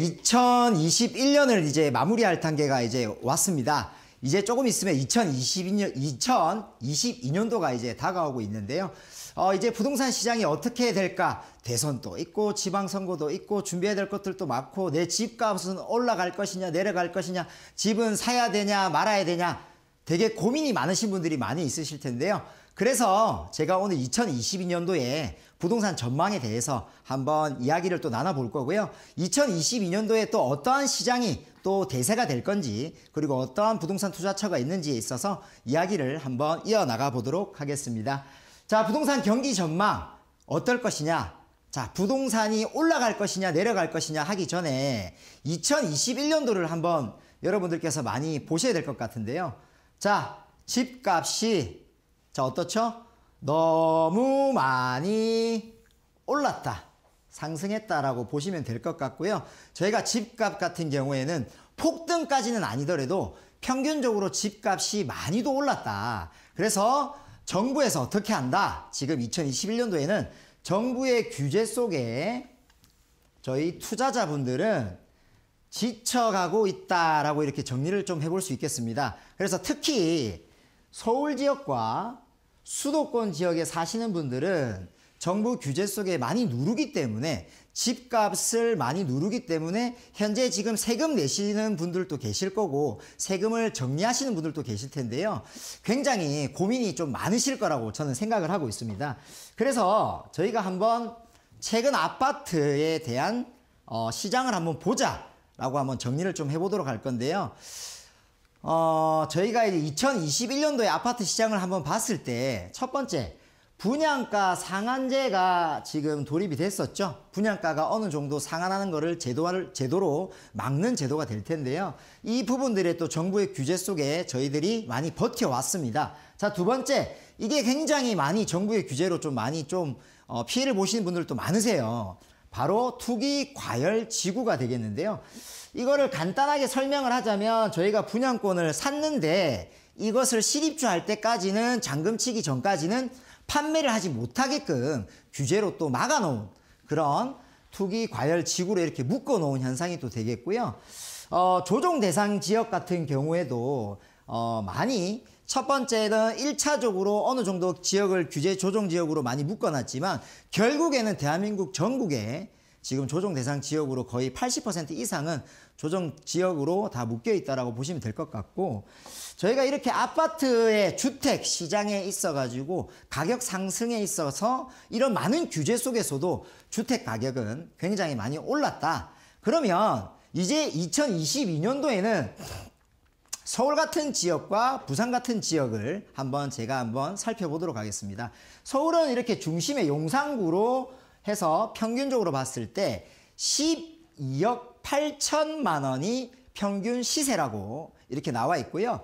2021년을 이제 마무리할 단계가 이제 왔습니다. 이제 조금 있으면 2022년, 2022년도가 이제 다가오고 있는데요. 어, 이제 부동산 시장이 어떻게 될까? 대선도 있고, 지방선거도 있고, 준비해야 될 것들도 많고, 내 집값은 올라갈 것이냐, 내려갈 것이냐, 집은 사야 되냐, 말아야 되냐, 되게 고민이 많으신 분들이 많이 있으실 텐데요. 그래서 제가 오늘 2022년도에 부동산 전망에 대해서 한번 이야기를 또 나눠볼 거고요. 2022년도에 또 어떠한 시장이 또 대세가 될 건지 그리고 어떠한 부동산 투자처가 있는지에 있어서 이야기를 한번 이어나가 보도록 하겠습니다. 자, 부동산 경기 전망 어떨 것이냐? 자, 부동산이 올라갈 것이냐 내려갈 것이냐 하기 전에 2021년도를 한번 여러분들께서 많이 보셔야 될 것 같은데요. 자, 집값이 자, 어떻죠? 너무 많이 올랐다. 상승했다라고 보시면 될 것 같고요. 저희가 집값 같은 경우에는 폭등까지는 아니더라도 평균적으로 집값이 많이도 올랐다. 그래서 정부에서 어떻게 한다? 지금 2021년도에는 정부의 규제 속에 저희 투자자분들은 지쳐가고 있다라고 이렇게 정리를 좀 해볼 수 있겠습니다. 그래서 특히 서울 지역과 수도권 지역에 사시는 분들은 정부 규제 속에 많이 누르기 때문에 집값을 많이 누르기 때문에 현재 지금 세금 내시는 분들도 계실 거고 세금을 정리하시는 분들도 계실 텐데요. 굉장히 고민이 좀 많으실 거라고 저는 생각을 하고 있습니다. 그래서 저희가 한번 최근 아파트에 대한 어, 시장을 한번 보자 라고 한번 정리를 좀 해보도록 할 건데요. 어, 저희가 이제 2021년도에 아파트 시장을 한번 봤을 때 첫 번째 분양가 상한제가 지금 돌입이 됐었죠. 분양가가 어느 정도 상한하는 것을 제도화를 제도로 막는 제도가 될 텐데요. 이 부분들에 또 정부의 규제 속에 저희들이 많이 버텨왔습니다. 자, 두 번째. 이게 굉장히 많이 정부의 규제로 좀 많이 좀 어, 피해를 보시는 분들도 많으세요. 바로 투기 과열 지구가 되겠는데요. 이거를 간단하게 설명을 하자면 저희가 분양권을 샀는데 이것을 실입주할 때까지는 잔금치기 전까지는 판매를 하지 못하게끔 규제로 또 막아놓은 그런 투기 과열 지구로 이렇게 묶어놓은 현상이 또 되겠고요. 어, 조정 대상 지역 같은 경우에도 어, 많이 첫 번째는 1차적으로 어느 정도 지역을 규제 조정 지역으로 많이 묶어놨지만 결국에는 대한민국 전국에 지금 조정 대상 지역으로 거의 80% 이상은 조정 지역으로 다 묶여 있다라고 보시면 될 것 같고 저희가 이렇게 아파트의 주택 시장에 있어 가지고 가격 상승에 있어서 이런 많은 규제 속에서도 주택 가격은 굉장히 많이 올랐다. 그러면 이제 2022년도에는 서울 같은 지역과 부산 같은 지역을 한번 제가 한번 살펴보도록 하겠습니다. 서울은 이렇게 중심의 용산구로 해서 평균적으로 봤을 때 12억 8천만 원이 평균 시세라고 이렇게 나와 있고요.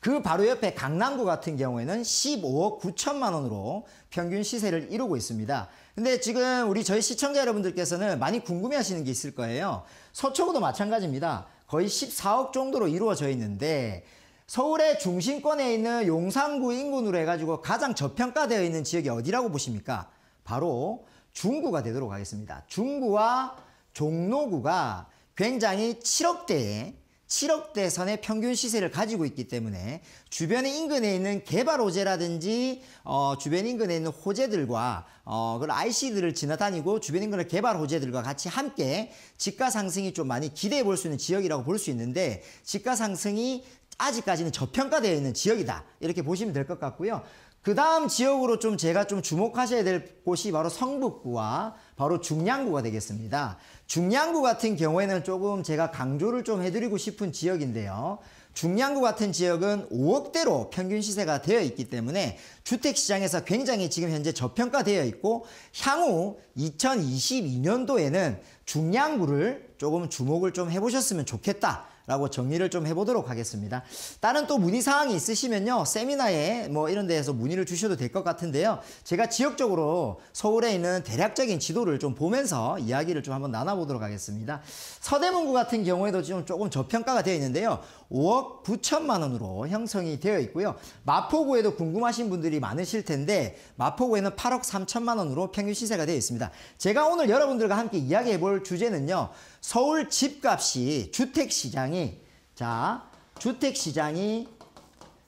그 바로 옆에 강남구 같은 경우에는 15억 9천만 원으로 평균 시세를 이루고 있습니다. 근데 지금 우리 저희 시청자 여러분들께서는 많이 궁금해 하시는 게 있을 거예요. 서초구도 마찬가지입니다. 거의 14억 정도로 이루어져 있는데 서울의 중심권에 있는 용산구 인근으로 해가지고 가장 저평가되어 있는 지역이 어디라고 보십니까? 바로 중구가 되도록 하겠습니다. 중구와 종로구가 굉장히 7억대에 7억대 선의 평균 시세를 가지고 있기 때문에 주변 인근에 있는 개발 호재라든지 어, 주변 인근에 있는 호재들과 어, 그 IC들을 지나다니고 주변 인근의 개발 호재들과 같이 함께 집가 상승이 좀 많이 기대해 볼 수 있는 지역이라고 볼 수 있는데 집가 상승이 아직까지는 저평가되어 있는 지역이다. 이렇게 보시면 될 것 같고요. 그 다음 지역으로 좀 제가 좀 주목하셔야 될 곳이 바로 성북구와 바로 중량구가 되겠습니다. 중량구 같은 경우에는 조금 제가 강조를 좀 해드리고 싶은 지역인데요. 중량구 같은 지역은 5억대로 평균 시세가 되어 있기 때문에 주택시장에서 굉장히 지금 현재 저평가되어 있고 향후 2022년도에는 중량구를 조금 주목을 좀 해보셨으면 좋겠다. 라고 정리를 좀 해보도록 하겠습니다. 다른 또 문의사항이 있으시면요. 세미나에 뭐 이런 데에서 문의를 주셔도 될 것 같은데요. 제가 지역적으로 서울에 있는 대략적인 지도를 좀 보면서 이야기를 좀 한번 나눠보도록 하겠습니다. 서대문구 같은 경우에도 지금 조금 저평가가 되어 있는데요. 5억 9천만 원으로 형성이 되어 있고요. 마포구에도 궁금하신 분들이 많으실 텐데 마포구에는 8억 3천만 원으로 평균 시세가 되어 있습니다. 제가 오늘 여러분들과 함께 이야기해 볼 주제는요. 서울 집값이 주택 시장이 자, 주택 시장이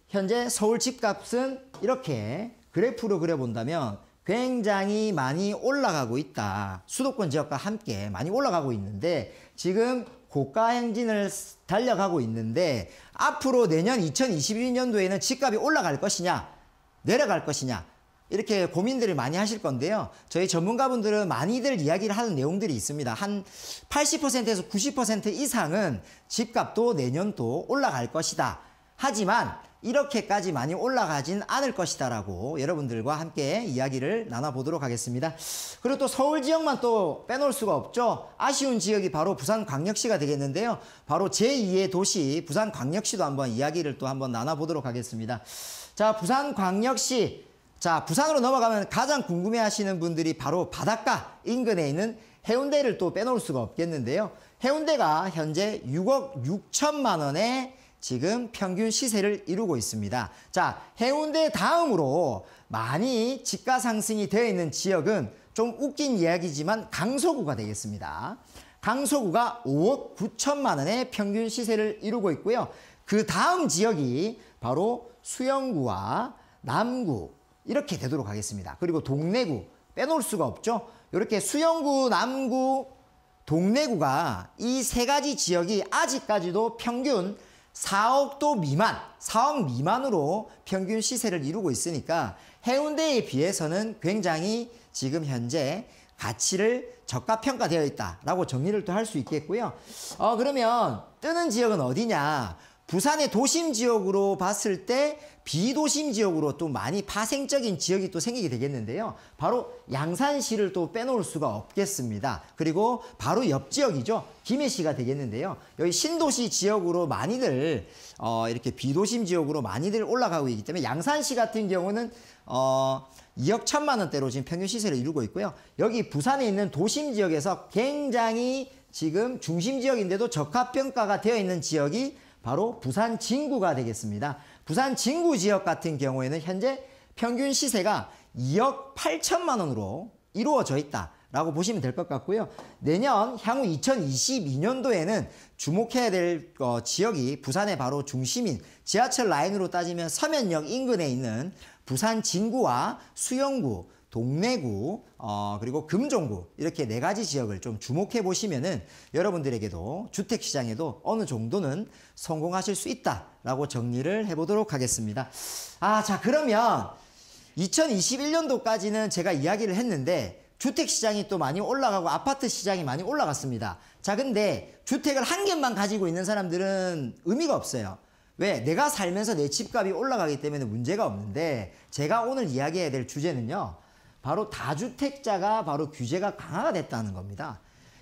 현재 서울 집값은 이렇게 그래프로 그려본다면 굉장히 많이 올라가고 있다. 수도권 지역과 함께 많이 올라가고 있는데 지금 고가 행진을 달려가고 있는데 앞으로 내년 2 0 2 1년도에는 집값이 올라갈 것이냐 내려갈 것이냐 이렇게 고민들을 많이 하실 건데요. 저희 전문가분들은 많이들 이야기를 하는 내용들이 있습니다. 한 80%에서 90% 이상은 집값도 내년도 올라갈 것이다. 하지만 이렇게까지 많이 올라가진 않을 것이다라고 여러분들과 함께 이야기를 나눠보도록 하겠습니다. 그리고 또 서울 지역만 또 빼놓을 수가 없죠. 아쉬운 지역이 바로 부산광역시가 되겠는데요. 바로 제2의 도시 부산광역시도 한번 이야기를 또 한번 나눠보도록 하겠습니다. 자, 부산광역시 자, 부산으로 넘어가면 가장 궁금해 하시는 분들이 바로 바닷가 인근에 있는 해운대를 또 빼놓을 수가 없겠는데요. 해운대가 현재 6억 6천만 원에 지금 평균 시세를 이루고 있습니다. 자, 해운대 다음으로 많이 집가 상승이 되어 있는 지역은 좀 웃긴 이야기지만 강서구가 되겠습니다. 강서구가 5억 9천만 원의 평균 시세를 이루고 있고요. 그 다음 지역이 바로 수영구와 남구, 이렇게 되도록 하겠습니다. 그리고 동래구 빼놓을 수가 없죠. 이렇게 수영구, 남구, 동래구가 이 세 가지 지역이 아직까지도 평균 4억도 미만, 4억 미만으로 평균 시세를 이루고 있으니까 해운대에 비해서는 굉장히 지금 현재 가치를 저가 평가되어 있다라고 정리를 또 할 수 있겠고요. 어 그러면 뜨는 지역은 어디냐? 부산의 도심 지역으로 봤을 때 비도심 지역으로 또 많이 파생적인 지역이 또 생기게 되겠는데요. 바로 양산시를 또 빼놓을 수가 없겠습니다. 그리고 바로 옆 지역이죠. 김해시가 되겠는데요. 여기 신도시 지역으로 많이들 어, 이렇게 비도심 지역으로 많이들 올라가고 있기 때문에 양산시 같은 경우는 어, 2억 1 천만 원대로 지금 평균 시세를 이루고 있고요. 여기 부산에 있는 도심 지역에서 굉장히 지금 중심 지역인데도 적합평가가 되어 있는 지역이 바로 부산 진구가 되겠습니다. 부산 진구 지역 같은 경우에는 현재 평균 시세가 2억 8천만 원으로 이루어져 있다. 라고 보시면 될 것 같고요. 내년 향후 2022년도에는 주목해야 될 어, 지역이 부산의 바로 중심인 지하철 라인으로 따지면 서면역 인근에 있는 부산 진구와 수영구 동래구, 어, 그리고 금정구 이렇게 네 가지 지역을 좀 주목해 보시면은 여러분들에게도 주택 시장에도 어느 정도는 성공하실 수 있다라고 정리를 해보도록 하겠습니다. 아, 자 그러면 2021년도까지는 제가 이야기를 했는데 주택 시장이 또 많이 올라가고 아파트 시장이 많이 올라갔습니다. 자, 근데 주택을 한 개만 가지고 있는 사람들은 의미가 없어요. 왜? 내가 살면서 내 집값이 올라가기 때문에 문제가 없는데 제가 오늘 이야기해야 될 주제는요. 바로 다주택자가 바로 규제가 강화가 됐다는 겁니다.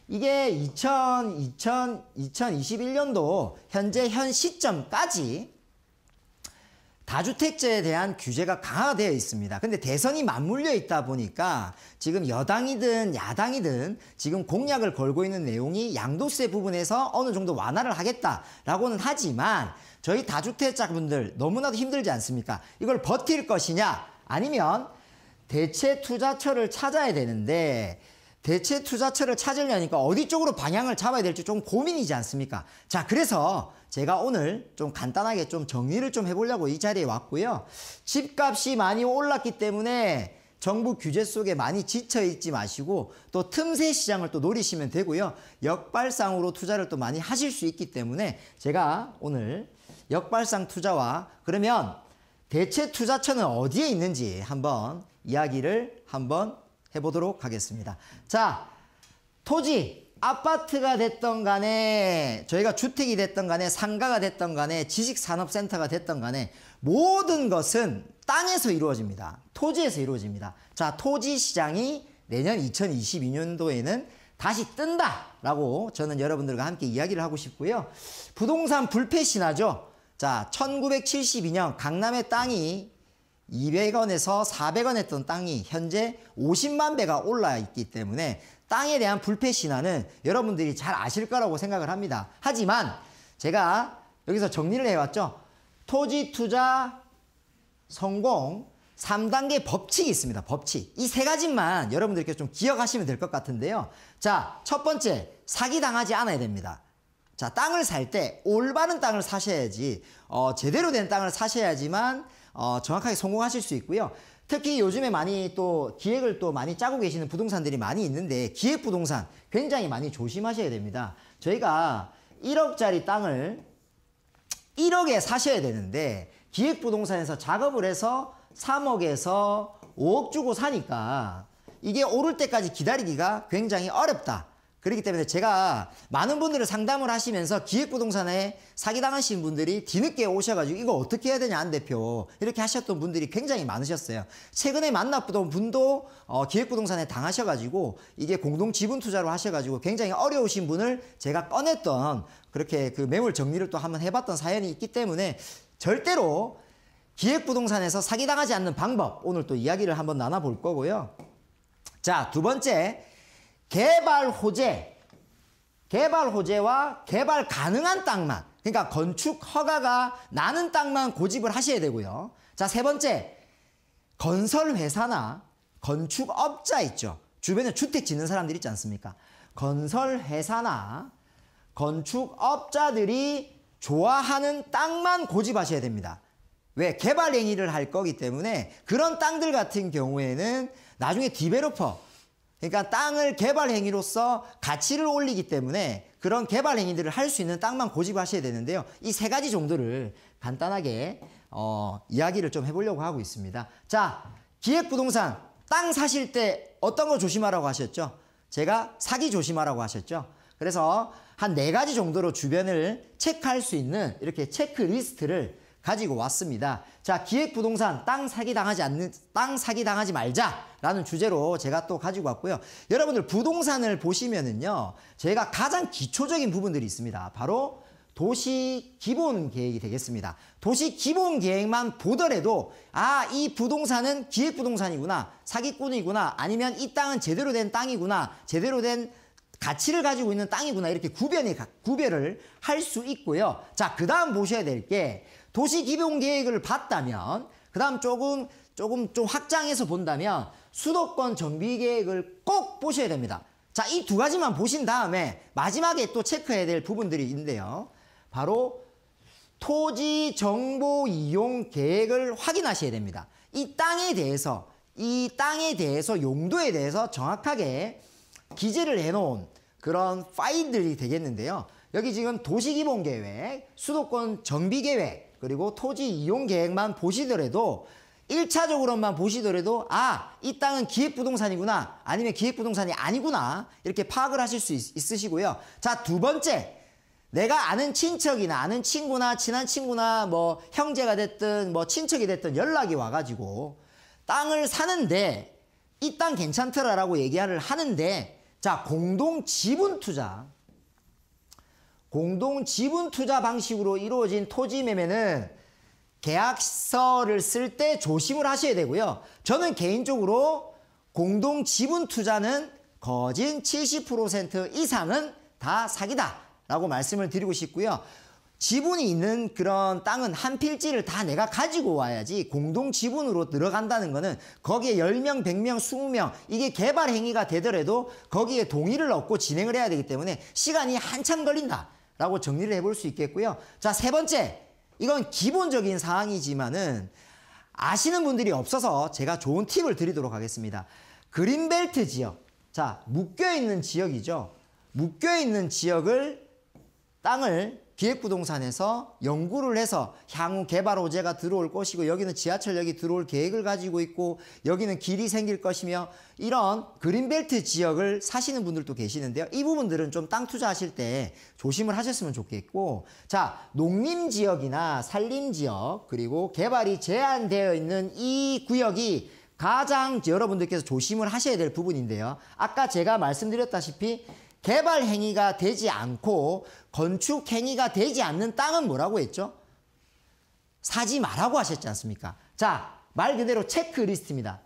이게 2000, 2000, 2021년도 현재 현 시점까지 다주택자에 대한 규제가 강화되어 있습니다. 근데 대선이 맞물려 있다 보니까 지금 여당이든 야당이든 지금 공약을 걸고 있는 내용이 양도세 부분에서 어느 정도 완화를 하겠다라고는 하지만 저희 다주택자분들 너무나도 힘들지 않습니까? 이걸 버틸 것이냐 아니면 대체 투자처를 찾아야 되는데 대체 투자처를 찾으려니까 어디 쪽으로 방향을 잡아야 될지 좀 고민이지 않습니까? 자, 그래서 제가 오늘 좀 간단하게 좀 정리를 좀 해보려고 이 자리에 왔고요. 집값이 많이 올랐기 때문에 정부 규제 속에 많이 지쳐 있지 마시고 또 틈새 시장을 또 노리시면 되고요. 역발상으로 투자를 또 많이 하실 수 있기 때문에 제가 오늘 역발상 투자와 그러면 대체 투자처는 어디에 있는지 한번 이야기를 한번 해보도록 하겠습니다. 자, 토지, 아파트가 됐던 간에 저희가 주택이 됐던 간에 상가가 됐던 간에 지식산업센터가 됐던 간에 모든 것은 땅에서 이루어집니다. 토지에서 이루어집니다. 자, 토지 시장이 내년 2022년도에는 다시 뜬다라고 저는 여러분들과 함께 이야기를 하고 싶고요. 부동산 불패 신화죠. 자, 1972년 강남의 땅이 200원에서 400원 했던 땅이 현재 50만 배가 올라 있기 때문에 땅에 대한 불패 신화는 여러분들이 잘 아실 거라고 생각을 합니다. 하지만 제가 여기서 정리를 해왔죠. 토지 투자 성공 3단계 법칙이 있습니다. 법칙. 이 세 가지만 여러분들께 좀 기억하시면 될 것 같은데요. 자, 첫 번째, 사기당하지 않아야 됩니다. 자, 땅을 살 때 올바른 땅을 사셔야지, 어, 제대로 된 땅을 사셔야지만, 어, 정확하게 성공하실 수 있고요. 특히 요즘에 많이 또 기획을 또 많이 짜고 계시는 부동산들이 많이 있는데, 기획 부동산 굉장히 많이 조심하셔야 됩니다. 저희가 1억짜리 땅을 1억에 사셔야 되는데, 기획 부동산에서 작업을 해서 3억에서 5억 주고 사니까, 이게 오를 때까지 기다리기가 굉장히 어렵다. 그렇기 때문에 제가 많은 분들을 상담을 하시면서 기획부동산에 사기당하신 분들이 뒤늦게 오셔가지고 이거 어떻게 해야 되냐 안 대표 이렇게 하셨던 분들이 굉장히 많으셨어요. 최근에 만나보던 분도 어, 기획부동산에 당하셔가지고 이게 공동지분 투자로 하셔가지고 굉장히 어려우신 분을 제가 꺼냈던 그렇게 그 매물 정리를 또 한번 해봤던 사연이 있기 때문에 절대로 기획부동산에서 사기당하지 않는 방법 오늘 또 이야기를 한번 나눠볼 거고요. 자 두 번째 개발 호재, 개발 호재와 개발 가능한 땅만, 그러니까 건축 허가가 나는 땅만 고집을 하셔야 되고요. 자, 세 번째, 건설 회사나 건축 업자 있죠. 주변에 주택 짓는 사람들 있지 않습니까? 건설 회사나 건축 업자들이 좋아하는 땅만 고집하셔야 됩니다. 왜? 개발 행위를 할 거기 때문에 그런 땅들 같은 경우에는 나중에 디베로퍼, 그러니까 땅을 개발 행위로서 가치를 올리기 때문에 그런 개발 행위들을 할 수 있는 땅만 고집하셔야 되는데요. 이 세 가지 정도를 간단하게 어, 이야기를 좀 해보려고 하고 있습니다. 자, 기획부동산 땅 사실 때 어떤 거 조심하라고 하셨죠? 제가 사기 조심하라고 하셨죠? 그래서 한 네 가지 정도로 주변을 체크할 수 있는 이렇게 체크리스트를 가지고 왔습니다. 자, 기획부동산 땅 사기 당하지 않는 땅 사기 당하지 말자라는 주제로 제가 또 가지고 왔고요. 여러분들 부동산을 보시면은요. 제가 가장 기초적인 부분들이 있습니다. 바로 도시 기본 계획이 되겠습니다. 도시 기본 계획만 보더라도 아, 이 부동산은 기획 부동산이구나. 사기꾼이구나. 아니면 이 땅은 제대로 된 땅이구나. 제대로 된 가치를 가지고 있는 땅이구나 이렇게 구별이 구별을 할 수 있고요. 자, 그다음 보셔야 될게 도시 기본 계획을 봤다면 그다음 조금 조금 좀 확장해서 본다면 수도권 정비 계획을 꼭 보셔야 됩니다. 자, 이 두 가지만 보신 다음에 마지막에 또 체크해야 될 부분들이 있는데요. 바로 토지 정보 이용 계획을 확인하셔야 됩니다. 이 땅에 대해서 이 땅에 대해서 용도에 대해서 정확하게 기재를 해놓은 그런 파일들이 되겠는데요. 여기 지금 도시기본계획, 수도권 정비계획, 그리고 토지 이용계획만 보시더라도 1차적으로만 보시더라도 아, 이 땅은 기획부동산이구나 아니면 기획부동산이 아니구나 이렇게 파악을 하실 수 있, 있으시고요. 자, 두 번째 내가 아는 친척이나 아는 친구나 친한 친구나 뭐 형제가 됐든 뭐 친척이 됐든 연락이 와가지고 땅을 사는데 이 땅 괜찮더라라고 얘기를 하는데 자 공동 지분 투자 공동 지분 투자 방식으로 이루어진 토지 매매는 계약서를 쓸 때 조심을 하셔야 되고요. 저는 개인적으로 공동 지분 투자는 거진 70% 이상은 다 사기다라고 말씀을 드리고 싶고요. 지분이 있는 그런 땅은 한 필지를 다 내가 가지고 와야지 공동 지분으로 들어간다는 거는 거기에 10명, 100명, 20명 이게 개발 행위가 되더라도 거기에 동의를 얻고 진행을 해야 되기 때문에 시간이 한참 걸린다 라고 정리를 해볼 수 있겠고요. 자, 세 번째. 이건 기본적인 사항이지만은 아시는 분들이 없어서 제가 좋은 팁을 드리도록 하겠습니다. 그린벨트 지역. 자, 묶여있는 지역이죠. 묶여있는 지역을 땅을 기획부동산에서 연구를 해서 향후 개발 호재가 들어올 것이고 여기는 지하철역이 들어올 계획을 가지고 있고 여기는 길이 생길 것이며 이런 그린벨트 지역을 사시는 분들도 계시는데요. 이 부분들은 좀 땅 투자하실 때 조심을 하셨으면 좋겠고 자 농림 지역이나 산림 지역 그리고 개발이 제한되어 있는 이 구역이 가장 여러분들께서 조심을 하셔야 될 부분인데요. 아까 제가 말씀드렸다시피 개발 행위가 되지 않고 건축 행위가 되지 않는 땅은 뭐라고 했죠? 사지 말라고 하셨지 않습니까? 자, 말 그대로 체크리스트입니다.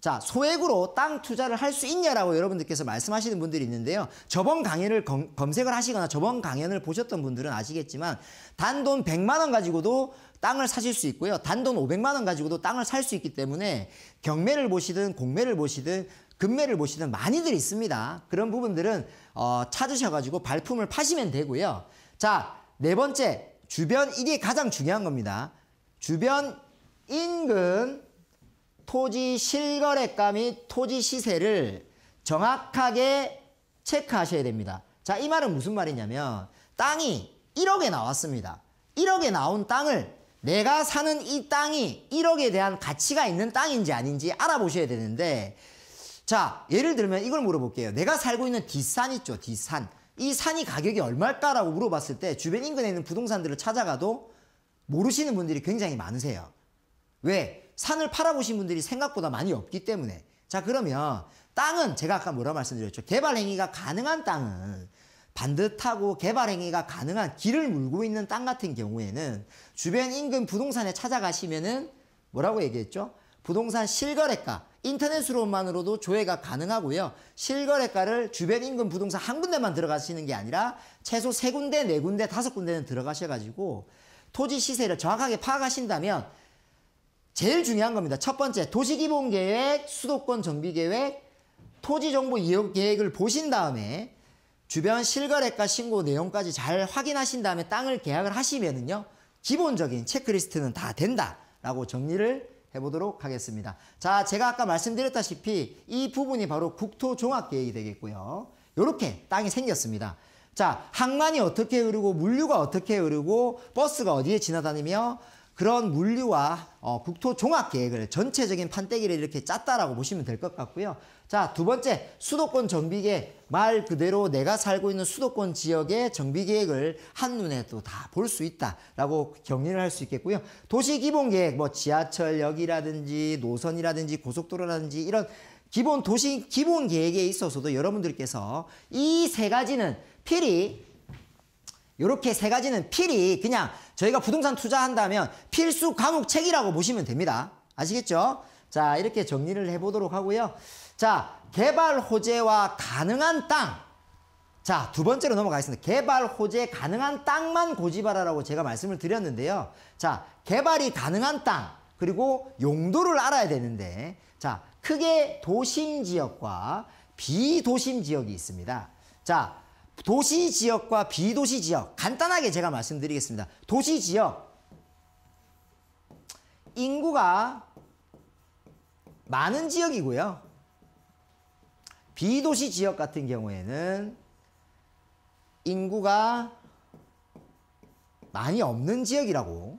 자, 소액으로 땅 투자를 할 수 있냐라고 여러분들께서 말씀하시는 분들이 있는데요. 저번 강연을 검, 검색을 하시거나 저번 강연을 보셨던 분들은 아시겠지만 단돈 100만 원 가지고도 땅을 사실 수 있고요. 단돈 500만 원 가지고도 땅을 살 수 있기 때문에 경매를 보시든 공매를 보시든 금매를 보시는 많이들 있습니다. 그런 부분들은 어, 찾으셔가지고 발품을 파시면 되고요. 자, 네 번째 주변 이게 가장 중요한 겁니다. 주변 인근 토지 실거래가 및 토지 시세를 정확하게 체크하셔야 됩니다. 자, 이 말은 무슨 말이냐면 땅이 1억에 나왔습니다. 1억에 나온 땅을 내가 사는 이 땅이 1억에 대한 가치가 있는 땅인지 아닌지 알아보셔야 되는데 자, 예를 들면 이걸 물어볼게요. 내가 살고 있는 뒷산 있죠, 뒷산. 이 산이 가격이 얼마일까라고 물어봤을 때 주변 인근에 있는 부동산들을 찾아가도 모르시는 분들이 굉장히 많으세요. 왜? 산을 팔아보신 분들이 생각보다 많이 없기 때문에. 자, 그러면 땅은 제가 아까 뭐라 고 말씀드렸죠? 개발행위가 가능한 땅은 반듯하고 개발행위가 가능한 길을 물고 있는 땅 같은 경우에는 주변 인근 부동산에 찾아가시면은 뭐라고 얘기했죠? 부동산 실거래가 인터넷으로만으로도 조회가 가능하고요. 실거래가를 주변 인근 부동산 한 군데만 들어가시는 게 아니라 최소 세 군데, 네 군데, 다섯 군데는 들어가셔가지고 토지 시세를 정확하게 파악하신다면 제일 중요한 겁니다. 첫 번째 도시기본계획, 수도권 정비계획, 토지정보 이용 계획을 보신 다음에 주변 실거래가 신고 내용까지 잘 확인하신 다음에 땅을 계약을 하시면은요 기본적인 체크리스트는 다 된다라고 정리를 해보도록 하겠습니다. 자, 제가 아까 말씀드렸다시피 이 부분이 바로 국토종합계획이 되겠고요. 이렇게 땅이 생겼습니다. 자, 항만이 어떻게 흐르고 물류가 어떻게 흐르고 버스가 어디에 지나다니며 그런 물류와 어, 국토 종합 계획을 전체적인 판때기를 이렇게 짰다라고 보시면 될 것 같고요. 자, 두 번째 수도권 정비 계말 그대로 내가 살고 있는 수도권 지역의 정비 계획을 한눈에 또 다 볼 수 있다라고 격리를 할 수 있겠고요. 도시 기본 계획 뭐 지하철역이라든지 노선이라든지 고속도로라든지 이런 기본 도시 기본 계획에 있어서도 여러분들께서 이 세 가지는 필히 이렇게 세 가지는 필히 그냥 저희가 부동산 투자한다면 필수 과목책이라고 보시면 됩니다. 아시겠죠? 자 이렇게 정리를 해보도록 하고요. 자 개발 호재와 가능한 땅. 자, 두 번째로 넘어가겠습니다. 개발 호재 가능한 땅만 고집하라라고 제가 말씀을 드렸는데요. 자, 개발이 가능한 땅, 그리고 용도를 알아야 되는데, 자, 크게 도심 지역과 비도심 지역이 있습니다. 자, 도시 지역과 비도시 지역 간단하게 제가 말씀드리겠습니다. 도시 지역 인구가 많은 지역이고요. 비도시 지역 같은 경우에는 인구가 많이 없는 지역이라고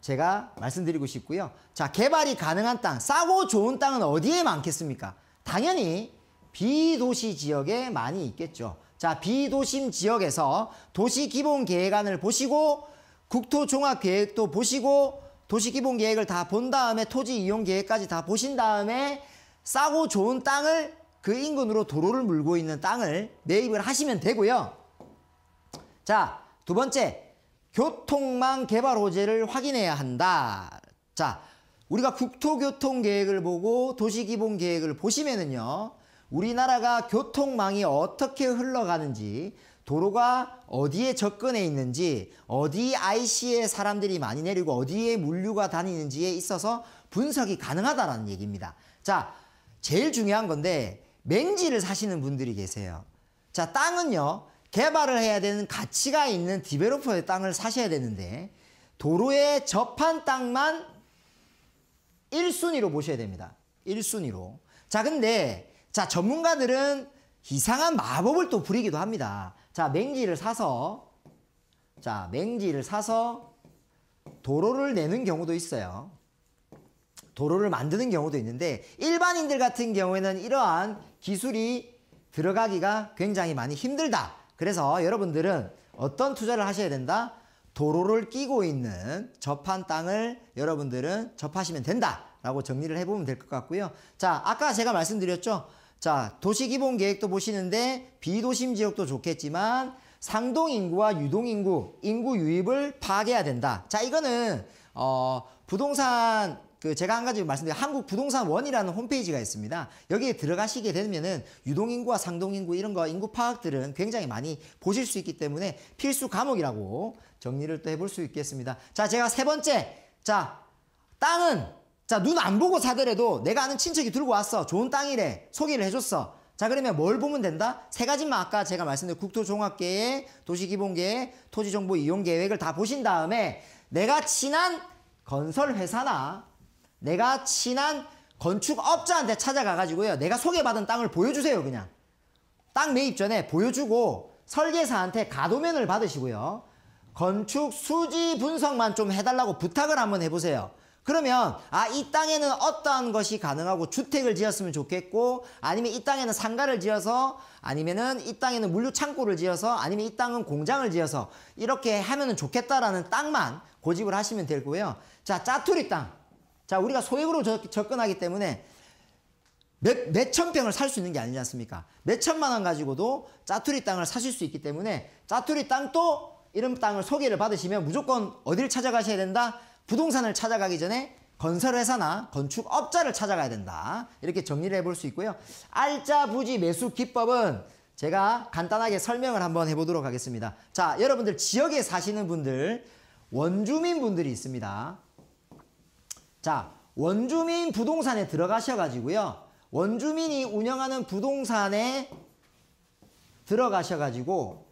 제가 말씀드리고 싶고요. 자, 개발이 가능한 땅, 싸고 좋은 땅은 어디에 많겠습니까? 당연히 비도시 지역에 많이 있겠죠. 자, 비도심 지역에서 도시기본계획안을 보시고 국토종합계획도 보시고 도시기본계획을 다 본 다음에 토지이용계획까지 다 보신 다음에 싸고 좋은 땅을 그 인근으로 도로를 물고 있는 땅을 매입을 하시면 되고요. 자, 두 번째 교통망 개발 호재를 확인해야 한다. 자, 우리가 국토교통계획을 보고 도시기본계획을 보시면은요. 우리나라가 교통망이 어떻게 흘러가는지 도로가 어디에 접근해 있는지 어디 IC에 사람들이 많이 내리고 어디에 물류가 다니는지에 있어서 분석이 가능하다는 얘기입니다. 자, 제일 중요한 건데 맹지를 사시는 분들이 계세요. 자, 땅은요. 개발을 해야 되는 가치가 있는 디벨로퍼의 땅을 사셔야 되는데 도로에 접한 땅만 1순위로 보셔야 됩니다. 1순위로. 자, 근데 자, 전문가들은 이상한 마법을 또 부리기도 합니다. 자, 맹지를 사서 자, 맹지를 사서 도로를 내는 경우도 있어요. 도로를 만드는 경우도 있는데 일반인들 같은 경우에는 이러한 기술이 들어가기가 굉장히 많이 힘들다. 그래서 여러분들은 어떤 투자를 하셔야 된다? 도로를 끼고 있는 접한 땅을 여러분들은 접하시면 된다. 라고 정리를 해보면 될 것 같고요. 자, 아까 제가 말씀드렸죠. 자, 도시기본 계획도 보시는데 비도심 지역도 좋겠지만 상동 인구와 유동 인구, 인구 유입을 파악해야 된다. 자, 이거는 어 부동산 그 제가 한 가지 말씀드린 한국 부동산 원이라는 홈페이지가 있습니다. 여기에 들어가시게 되면은 유동 인구와 상동 인구 이런 거 인구 파악들은 굉장히 많이 보실 수 있기 때문에 필수 과목이라고 정리를 또 해볼 수 있겠습니다. 자, 제가 세 번째. 자, 땅은 자, 눈안 보고 사더라도 내가 아는 친척이 들고 왔어. 좋은 땅이래. 소개를 해줬어. 자, 그러면 뭘 보면 된다? 세 가지만 아까 제가 말씀드린 국토종합계획, 도시기본계획, 토지정보 이용계획을 다 보신 다음에 내가 친한 건설회사나 내가 친한 건축업자한테 찾아가가지고요. 내가 소개받은 땅을 보여주세요, 그냥. 땅 매입 전에 보여주고 설계사한테 가도면을 받으시고요. 건축 수지 분석만 좀 해달라고 부탁을 한번 해보세요. 그러면 아 이 땅에는 어떠한 것이 가능하고 주택을 지었으면 좋겠고 아니면 이 땅에는 상가를 지어서 아니면은 이 땅에는 물류 창고를 지어서 아니면 이 땅은 공장을 지어서 이렇게 하면은 좋겠다라는 땅만 고집을 하시면 되고요. 자 짜투리 땅. 자 우리가 소액으로 저, 접근하기 때문에 몇, 몇천 평을 살 수 있는 게 아니지 않습니까? 몇천만 원 가지고도 짜투리 땅을 사실 수 있기 때문에 짜투리 땅도 이런 땅을 소개를 받으시면 무조건 어디를 찾아가셔야 된다? 부동산을 찾아가기 전에 건설회사나 건축업자를 찾아가야 된다. 이렇게 정리를 해볼 수 있고요. 알짜 부지 매수 기법은 제가 간단하게 설명을 한번 해보도록 하겠습니다. 자, 여러분들 지역에 사시는 분들, 원주민 분들이 있습니다. 자, 원주민 부동산에 들어가셔가지고요. 원주민이 운영하는 부동산에 들어가셔가지고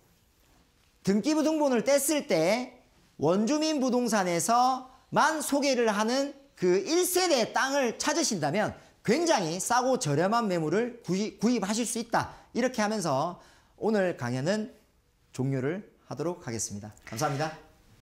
등기부등본을 뗐을 때 원주민 부동산에서 만 소개를 하는 그 1세대 땅을 찾으신다면 굉장히 싸고 저렴한 매물을 구입, 하실수 있다. 이렇게 하면서 오늘 강연은 종료를 하도록 하겠습니다. 감사합니다.